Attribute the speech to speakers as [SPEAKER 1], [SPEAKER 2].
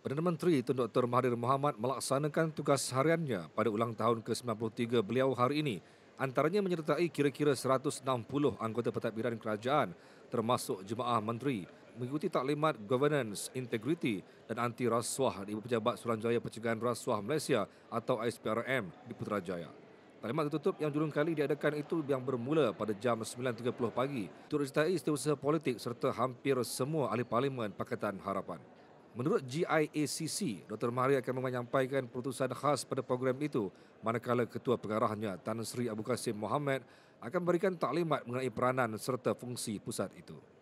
[SPEAKER 1] Perdana Menteri Tun Dr. Mahathir Mohamad melaksanakan tugas hariannya pada ulang tahun ke-93 beliau hari ini antaranya menyertai kira-kira 160 anggota pentadbiran kerajaan termasuk jemaah menteri mengikuti taklimat governance, integrity dan anti rasuah di Pejabat Suruhanjaya Pencegahan Rasuah Malaysia atau ISPRM di Putrajaya. Taklimat tertutup yang julung kali diadakan itu yang bermula pada jam 9.30 pagi turut sertai setiausaha politik serta hampir semua ahli parlimen Pakatan Harapan. Menurut GIACC, Dr. Mahari akan menyampaikan perutusan khas pada program itu manakala Ketua Pengarahnya Tan Sri Abu Qasim Mohamed akan memberikan taklimat mengenai peranan serta fungsi pusat itu.